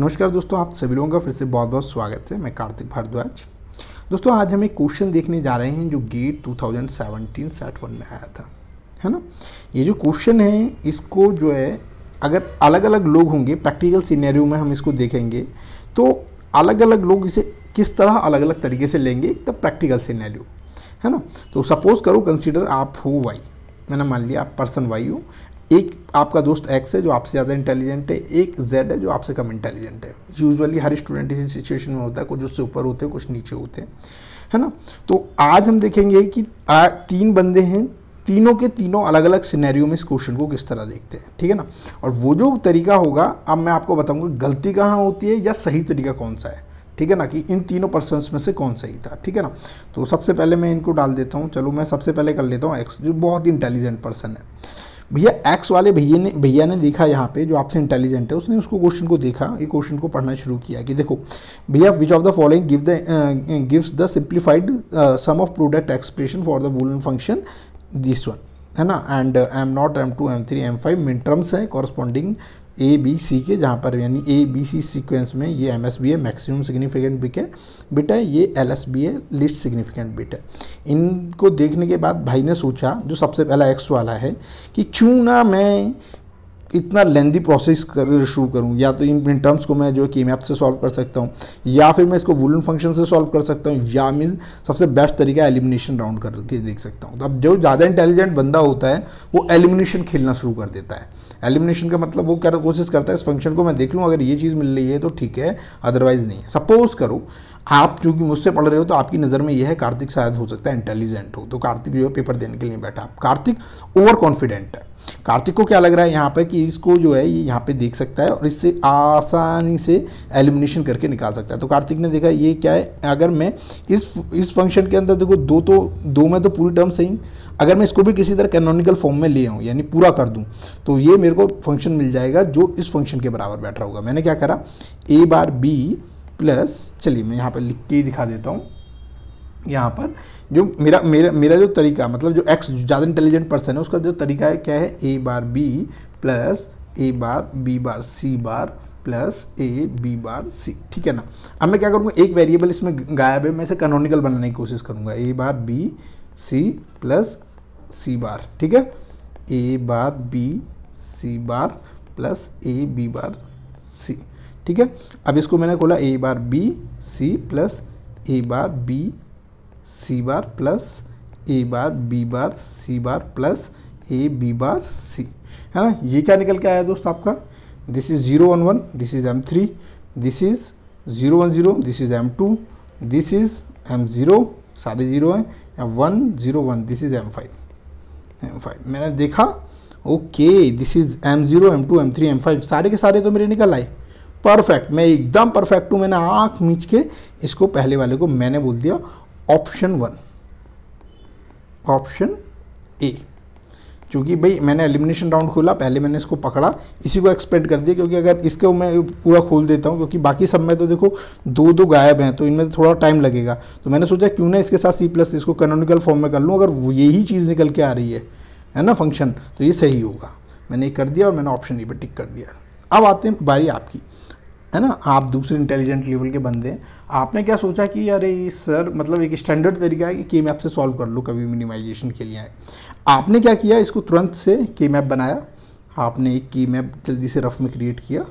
नमस्कार दोस्तों आप सभी लोगों का फिर से बहुत बहुत स्वागत है मैं कार्तिक भारद्वाज दोस्तों आज हम एक क्वेश्चन देखने जा रहे हैं जो गेट 2017 सेट वन में आया था है ना ये जो क्वेश्चन है इसको जो है अगर अलग अलग लोग होंगे प्रैक्टिकल सीनेरियो में हम इसको देखेंगे तो अलग अलग लोग इसे किस तरह अलग अलग तरीके से लेंगे एकदम तो प्रैक्टिकल सीनेरियो है ना तो सपोज़ करो कंसिडर आप हो वाई मैंने मान लिया आप पर्सन वाई हो एक आपका दोस्त एक्स है जो आपसे ज़्यादा इंटेलिजेंट है एक जेड है जो आपसे कम इंटेलिजेंट है यूजुअली हर स्टूडेंट इसी सिचुएशन में होता है कुछ उससे ऊपर होते हैं कुछ नीचे होते हैं है ना तो आज हम देखेंगे कि आ, तीन बंदे हैं तीनों के तीनों अलग अलग सिनेरियो में इस क्वेश्चन को किस तरह देखते हैं ठीक है ना और वो जो तरीका होगा अब मैं आपको बताऊंगा गलती कहाँ होती है या सही तरीका कौन सा है ठीक है ना कि इन तीनों पर्सन में से कौन सही था ठीक है ना तो सबसे पहले मैं इनको डाल देता हूँ चलो मैं सबसे पहले कर लेता हूँ एक्स जो बहुत ही इंटेलिजेंट पर्सन है भैया एक्स वाले भैया ने भैया ने देखा यहाँ पे जो आपसे इंटेलिजेंट है उसने उसको क्वेश्चन को देखा ये क्वेश्चन को पढ़ना शुरू किया कि देखो भैया which of the following give the gives the simplified sum of product expression for the Boolean function this one है ना and M naught M two M three M five minterms है कॉरस्पॉन्डिंग ए बी सी के जहाँ पर यानी ए B सी sequence में ये M S B है मैक्सिमम सिग्निफिकेंट बिट है बिट है ये एल एस बी है लिस्ट सिग्निफिकेंट बिट है इनको देखने के बाद भाई ने सोचा जो सबसे पहला एक्स वाला है कि क्यों ना मैं इतना लेंदी प्रोसेस कर शुरू करूँ या तो इन इन टर्म्स को मैं जो कि कीमैप से सॉल्व कर सकता हूँ या फिर मैं इसको वुलन फंक्शन से सॉल्व कर सकता हूँ या मीन सबसे बेस्ट तरीका एलिमिनेशन राउंड करके देख सकता हूँ तो अब जो ज़्यादा इंटेलिजेंट बंदा होता है वो एलिमिनेशन खेलना शुरू कर देता है एलिमिनेशन का मतलब वो कर कोशिश करता है इस फंक्शन को मैं देख लूँ अगर ये चीज़ मिल रही है तो ठीक है अदरवाइज़ नहीं सपोज करो आप कि मुझसे पढ़ रहे हो तो आपकी नज़र में यह है कार्तिक शायद हो सकता है इंटेलिजेंट हो तो कार्तिक जो है पेपर देने के लिए बैठा कार्तिक ओवर कॉन्फिडेंट है कार्तिक को क्या लग रहा है यहाँ पर कि इसको जो है ये यहाँ पे देख सकता है और इससे आसानी से एलिमिनेशन करके निकाल सकता है तो कार्तिक ने देखा ये क्या है अगर मैं इस इस फंक्शन के अंदर देखो दो तो दो में तो पूरी टर्म सही अगर मैं इसको भी किसी तरह कैनोनिकल फॉर्म में ले आऊँ यानी पूरा कर दूँ तो ये मेरे को फंक्शन मिल जाएगा जो इस फंक्शन के बराबर बैठ रहा होगा मैंने क्या करा ए बार बी प्लस चलिए मैं यहाँ पर लिख के ही दिखा देता हूँ यहाँ पर जो मेरा मेरा मेरा जो तरीका मतलब जो एक्स ज़्यादा इंटेलिजेंट पर्सन है उसका जो तरीका है क्या है A bar B plus A bar B bar C bar plus A B bar C ठीक है ना अब मैं क्या करूँगा एक वेरिएबल इसमें गायब है मैं इसे कनोनिकल बनाने की कोशिश करूँगा ए बार बी सी प्लस सी बार ठीक है A bar B C bar plus A B bar C ठीक है अब इसको मैंने खोला A bar B C plus A bar B C bar plus A bar B bar C bar plus A B bar C है ना ये क्या निकल के आया दोस्त आपका this is zero one one this is M three this is zero one zero this is M two this is M zero सारे ज़ीरो हैं M one zero one this is M five M five मैंने देखा okay this is M zero M two M three M five सारे के सारे तो मेरे निकल आए परफेक्ट मैं एकदम परफेक्ट हूँ मैंने आँख मीच के इसको पहले वाले को मैंने बोल दिया ऑप्शन वन ऑप्शन ए क्योंकि भाई मैंने एलिमिनेशन राउंड खोला पहले मैंने इसको पकड़ा इसी को एक्सपेंड कर दिया क्योंकि अगर इसको मैं पूरा खोल देता हूँ क्योंकि बाकी सब में तो देखो दो दो गायब हैं तो इनमें तो थोड़ा टाइम लगेगा तो मैंने सोचा क्यों ना इसके साथ सी प्लस इसको कनोनिकल फॉर्म में कर लूँ अगर यही चीज़ निकल के आ रही है है ना फंक्शन तो ये सही होगा मैंने कर दिया और मैंने ऑप्शन ई पर टिक कर दिया अब आते हैं बारी आपकी है ना आप दूसरे इंटेलिजेंट लेवल के बंदे हैं आपने क्या सोचा कि यार ये सर मतलब एक स्टैंडर्ड तरीका है कि के मैप से सॉल्व कर लो कभी मिनिमाइजेशन के लिए आए आपने क्या किया इसको तुरंत से के मैप बनाया आपने एक की मैप जल्दी से रफ में क्रिएट किया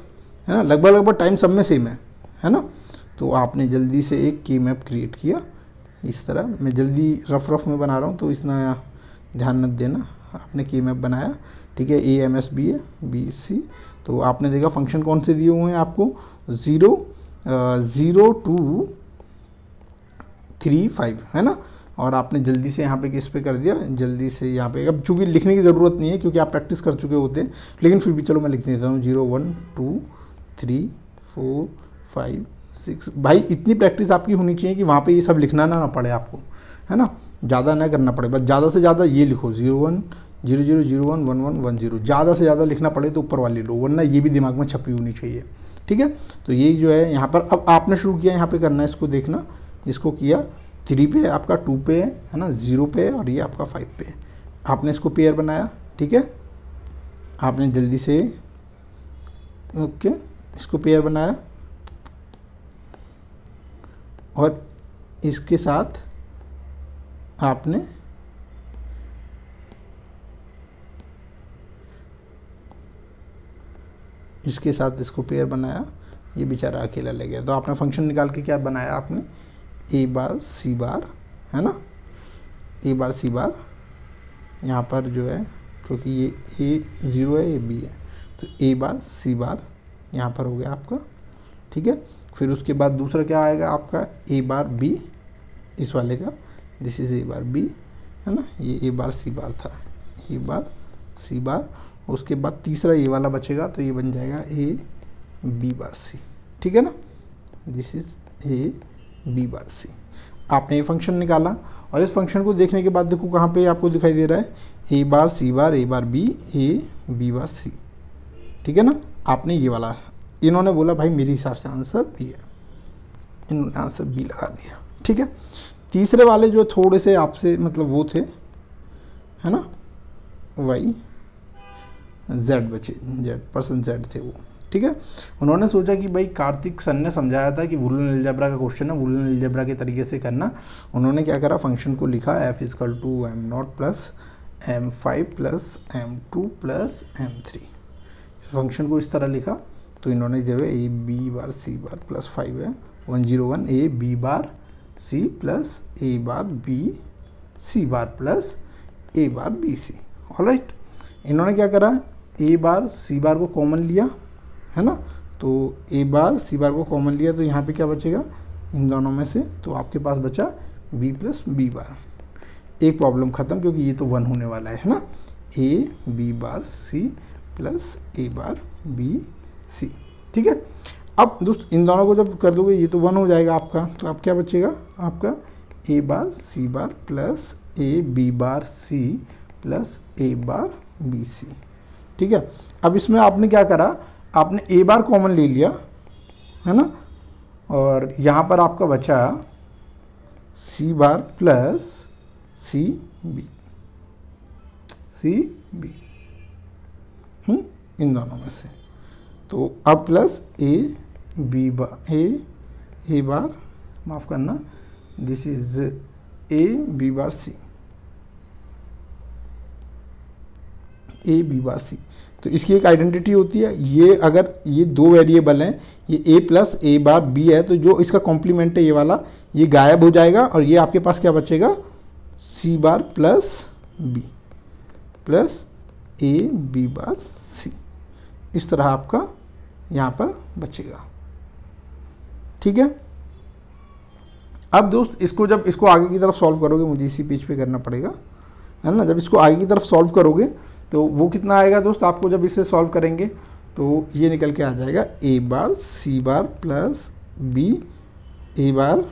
है ना लगभग लगभग टाइम सब में सेम है है ना तो आपने जल्दी से एक की मैप क्रिएट किया इस तरह मैं जल्दी रफ रफ में बना रहा हूँ तो इसना ध्यान न देना आपने की मैप बनाया ठीक है ए एम एस बी है बी सी तो आपने देखा फंक्शन कौन से दिए हुए हैं आपको zero zero two three five है ना और आपने जल्दी से यहाँ पे किस पे कर दिया जल्दी से यहाँ पे अब चूंकि लिखने की ज़रूरत नहीं है क्योंकि आप प्रैक्टिस कर चुके होते हैं लेकिन फिर भी चलो मैं लिख देता हूँ zero one two three four five six भाई इतनी प्रैक्टिस आपकी होनी चाहिए कि वहाँ पे ये सब लिखना ना ना पड़े आपको है ना ज़्यादा ना करना पड़े बस ज़्यादा से ज़्यादा ये लिखो zero one zero zero zero one one one one zero ज़्यादा से ज़्यादा लिखना पड़े तो ऊपर वाली लो वरना ये भी दिमाग में छपी होनी चाहिए ठीक है तो ये जो है यहाँ पर अब आपने शुरू किया यहाँ पे करना है इसको देखना इसको किया थ्री पे आपका टू पे है है ना ज़ीरो पे है और ये आपका फाइव पे है आपने इसको पेयर बनाया ठीक है आपने जल्दी से ओके इसको पेयर बनाया और इसके साथ आपने इसके साथ इसको पेयर बनाया ये बेचारा अकेला ले गया तो आपने फंक्शन निकाल के क्या बनाया आपने ए बार सी बार है ना ए बार सी बार यहाँ पर जो है क्योंकि ये ए ज़ीरो है ये बी है तो ए बार सी बार यहाँ पर हो गया आपका ठीक है फिर उसके बाद दूसरा क्या आएगा आपका ए बार बी इस वाले का this is A bar B है ना ये ए बार सी बार था ए बार सी बार उसके बाद तीसरा ये वाला बचेगा तो ये बन जाएगा ए बी बार सी ठीक है ना this is A B bar C आपने ये फंक्शन निकाला और इस फंक्शन को देखने के बाद देखो कहाँ पे आपको दिखाई दे रहा है A bar C bar A bar B A B bar C ठीक है ना आपने ये वाला इन्होंने बोला भाई मेरे हिसाब से आंसर बी है इन्होंने आंसर बी लगा दिया ठीक है तीसरे वाले जो थोड़े से आपसे मतलब वो थे है ना वाई जेड बचे जेड पर्सन जेड थे वो ठीक है उन्होंने सोचा कि भाई कार्तिक सन ने समझाया था कि वुलन एल्जब्रा का क्वेश्चन है वुलन एल्जब्रा के तरीके से करना उन्होंने क्या करा फंक्शन को लिखा F is equal to M naught plus M five plus M two plus M three function को इस तरह लिखा तो इन्होंने जो है A B bar C bar plus five है one zero one A B bar C plus A bar B C bar plus A bar B C all right इन्होंने क्या करा ए बार सी बार को कॉमन लिया है ना तो ए बार सी बार को कॉमन लिया तो यहाँ पे क्या बचेगा इन दोनों में से तो आपके पास बचा बी प्लस बी बार एक प्रॉब्लम ख़त्म क्योंकि ये तो वन होने वाला है ना A B bar C plus A bar B C ठीक है अब दोस्त इन दोनों को जब कर दोगे ये तो वन हो जाएगा आपका तो अब क्या बचेगा आपका A bar C bar plus A B bar C plus A bar B C ठीक है अब इसमें आपने क्या करा आपने ए बार कॉमन ले लिया है ना और यहाँ पर आपका बचा C bar plus C B C B हुँ? हम्म? इन दोनों में से तो अब plus A B bar A A bar माफ़ करना this is A B bar C A B bar C तो इसकी एक आइडेंटिटी होती है ये अगर ये दो वेरिएबल हैं ये ए प्लस ए बार बी है तो जो इसका कॉम्प्लीमेंट है ये वाला ये गायब हो जाएगा और ये आपके पास क्या बचेगा C bar plus B plus A B bar C इस तरह आपका यहाँ पर बचेगा ठीक है अब दोस्त इसको जब इसको आगे की तरफ सॉल्व करोगे मुझे इसी पेज पे करना पड़ेगा है ना जब इसको आगे की तरफ सॉल्व करोगे तो वो कितना आएगा दोस्त आपको जब इसे सॉल्व करेंगे तो ये निकल के आ जाएगा A bar C bar plus B A bar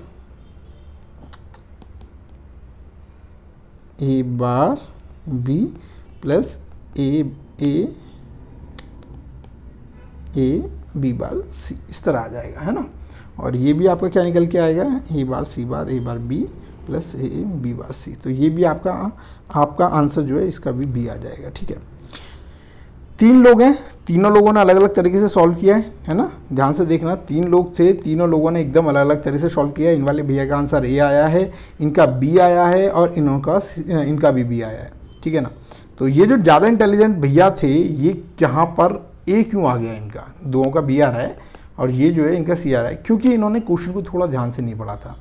A bar B plus A A A B bar C इस तरह आ जाएगा है ना और ये भी आपका क्या निकल के आएगा A bar C bar A bar B plus A M B bar C तो ये भी आपका आपका आंसर जो है इसका भी बी आ जाएगा ठीक है तीन लोग हैं तीनों लोगों ने अलग अलग तरीके से सॉल्व किया है है ना ध्यान से देखना तीन लोग थे तीनों लोगों ने एकदम अलग अलग तरीके से सॉल्व किया इन वाले भैया का आंसर ए आया है इनका बी आया है और इनका इनका भी बी आया है ठीक है ना तो ये जो ज़्यादा इंटेलिजेंट भैया थे ये कहाँ पर ए क्यों आ गया इनका दोनों का बी आ रहा है और ये जो है इनका सी आर आई क्योंकि इन्होंने क्वेश्चन को थोड़ा ध्यान से नहीं पढ़ा था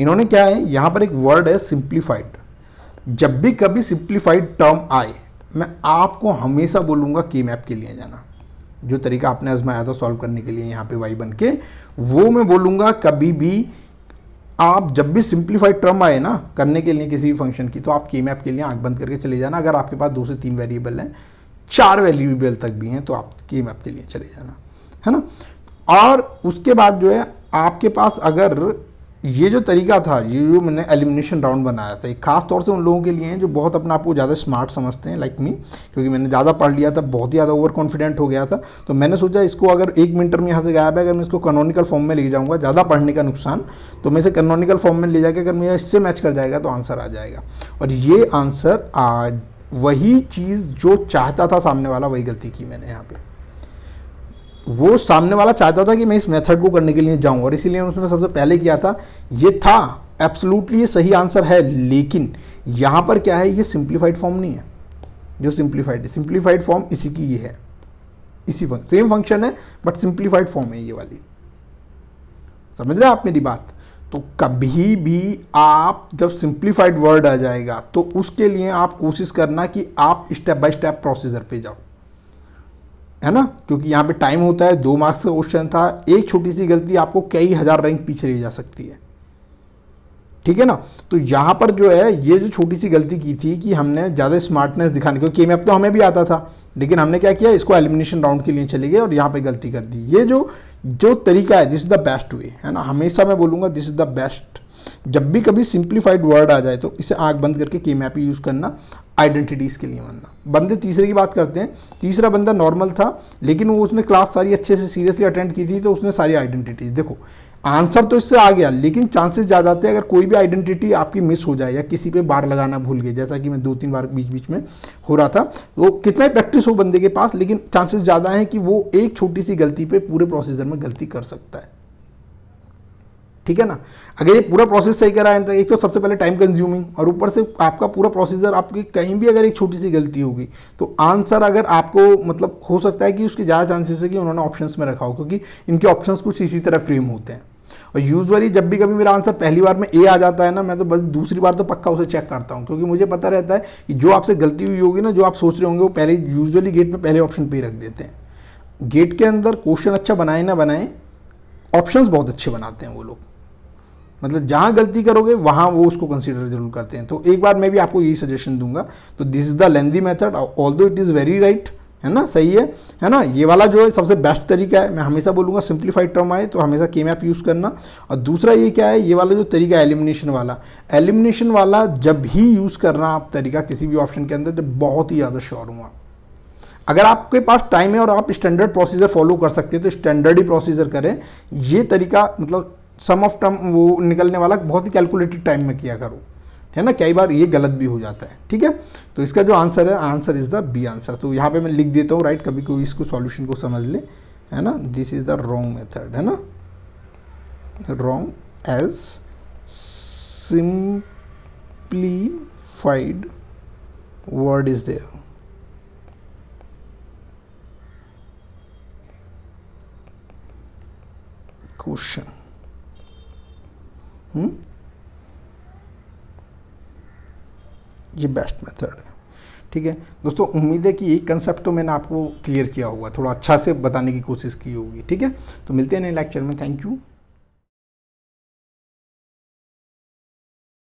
इन्होंने क्या है यहाँ पर एक वर्ड है सिंप्लीफाइड जब भी कभी सिंप्लीफाइड टर्म आए मैं आपको हमेशा बोलूँगा की मैप के लिए जाना जो तरीका आपने आजमाया था सॉल्व करने के लिए यहाँ पे वाई बन के वो मैं बोलूँगा कभी भी आप जब भी सिंप्लीफाइड टर्म आए ना करने के लिए किसी भी फंक्शन की तो आप के मैप के लिए आँख बंद करके चले जाना अगर आपके पास दो से तीन वेरिएबल हैं चार वेरिएबल तक भी हैं तो आप के मैप के लिए चले जाना है ना और उसके बाद जो है आपके पास अगर ये जो तरीका था ये जो मैंने एलिमिनेशन राउंड बनाया था एक खास तौर से उन लोगों के लिए हैं जो बहुत अपने आप को ज़्यादा स्मार्ट समझते हैं लाइक like मी क्योंकि मैंने ज़्यादा पढ़ लिया था बहुत ही ज़्यादा ओवर कॉन्फिडेंट हो गया था तो मैंने सोचा इसको अगर एक मिनट में यहाँ से गायब है अगर मैं इसको कनोनिकल फॉर्म में ले जाऊँगा ज़्यादा पढ़ने का नुकसान तो मैं इसे कनोनिकल फॉर्म में ले जाकर अगर मेरा इससे मैच कर जाएगा तो आंसर आ जाएगा और ये आंसर वही चीज़ जो चाहता था सामने वाला वही गलती की मैंने यहाँ पर वो सामने वाला चाहता था कि मैं इस मेथड को करने के लिए जाऊं और इसीलिए उसने सबसे पहले किया था ये था एब्सोलूटली ये सही आंसर है लेकिन यहाँ पर क्या है ये सिंप्लीफाइड फॉर्म नहीं है जो सिंप्लीफाइड सिंप्लीफाइड फॉर्म इसी की ये है इसी फंक्शन सेम फंक्शन है बट सिंप्लीफाइड फॉर्म है ये वाली समझ रहे आप मेरी बात तो कभी भी आप जब सिंप्लीफाइड वर्ड आ जाएगा तो उसके लिए आप कोशिश करना कि आप स्टेप बाय स्टेप प्रोसीजर पे जाओ है ना क्योंकि यहाँ पे टाइम होता है दो मार्क्स का क्वेश्चन था एक छोटी सी गलती आपको कई हज़ार रैंक पीछे ले जा सकती है ठीक है ना तो यहाँ पर जो है ये जो छोटी सी गलती की थी कि हमने ज़्यादा स्मार्टनेस दिखाने क्योंकि एम तो हमें भी आता था लेकिन हमने क्या किया इसको एलिमिनेशन राउंड के लिए चले गए और यहाँ पे गलती कर दी ये जो जो तरीका है this is the best way है ना हमेशा मैं बोलूँगा दिस इज़ द बेस्ट जब भी कभी सिंप्लीफाइड वर्ड आ जाए तो इसे आँख बंद करके के मैप यूज़ करना आइडेंटिटीज़ के लिए मानना बंदे तीसरे की बात करते हैं तीसरा बंदा नॉर्मल था लेकिन वो उसने क्लास सारी अच्छे से सीरियसली अटेंड की थी तो उसने सारी आइडेंटिटीज़ देखो आंसर तो इससे आ गया लेकिन चांसेस ज़्यादा आते हैं अगर कोई भी आइडेंटिटी आपकी मिस हो जाए या किसी पे बार लगाना भूल गए जैसा कि मैं दो तीन बार बीच बीच में हो रहा था तो कितना ही प्रैक्टिस हो बंदे के पास लेकिन चांसेस ज़्यादा हैं कि वो एक छोटी सी गलती पे पूरे प्रोसीजर में गलती कर सकता है ठीक है ना अगर ये पूरा प्रोसेस सही कराए तो एक तो सबसे पहले टाइम कंज्यूमिंग और ऊपर से आपका पूरा प्रोसीजर आपकी कहीं भी अगर एक छोटी सी गलती होगी तो आंसर अगर आपको मतलब हो सकता है कि उसके ज़्यादा चांसेस है कि उन्होंने ऑप्शंस में रखा हो क्योंकि इनके ऑप्शंस कुछ इसी तरह फ्रेम होते हैं और यूजुअली जब भी कभी मेरा आंसर पहली बार में ए आ जाता है ना मैं तो बस दूसरी बार तो पक्का उसे चेक करता हूँ क्योंकि मुझे पता रहता है कि जो आपसे गलती हुई होगी ना जो आप सोच रहे होंगे वो पहले यूजुअली गेट में पहले ऑप्शन पे रख देते हैं गेट के अंदर क्वेश्चन अच्छा बनाए ना बनाए ऑप्शंस बहुत अच्छे बनाते हैं वो लोग मतलब जहाँ गलती करोगे वहाँ वो उसको कंसिडर जरूर करते हैं तो एक बार मैं भी आपको यही सजेशन दूंगा तो this is the lengthy method although it is very right है ना सही है है ना ये वाला जो है सबसे बेस्ट तरीका है मैं हमेशा बोलूँगा सिंप्लीफाइड टर्म आए तो हमेशा के मैप यूज़ करना और दूसरा ये क्या है ये वाला जो तरीका एलिमिनेशन वाला एलिमिनेशन वाला जब ही यूज़ करना आप तरीका किसी भी ऑप्शन के अंदर जब बहुत ही ज़्यादा श्योर हुआ अगर आपके पास टाइम है और आप स्टैंडर्ड प्रोसीजर फॉलो कर सकते हैं तो स्टैंडर्ड ही प्रोसीजर करें ये तरीका मतलब सम ऑफ टर्म वो निकलने वाला बहुत ही कैलकुलेटेड टाइम में किया करो है ना कई बार ये गलत भी हो जाता है ठीक है तो इसका जो आंसर है answer is the B answer तो यहाँ पे मैं लिख देता हूँ राइट कभी कोई इसको सॉल्यूशन को समझ ले है ना this is the wrong method है ना wrong as simplified word is there question Hmm? ये बेस्ट मेथड है ठीक है दोस्तों उम्मीद है कि एक कंसेप्ट तो मैंने आपको क्लियर किया होगा थोड़ा अच्छा से बताने की कोशिश की होगी ठीक है तो मिलते हैं नए लेक्चर में थैंक यू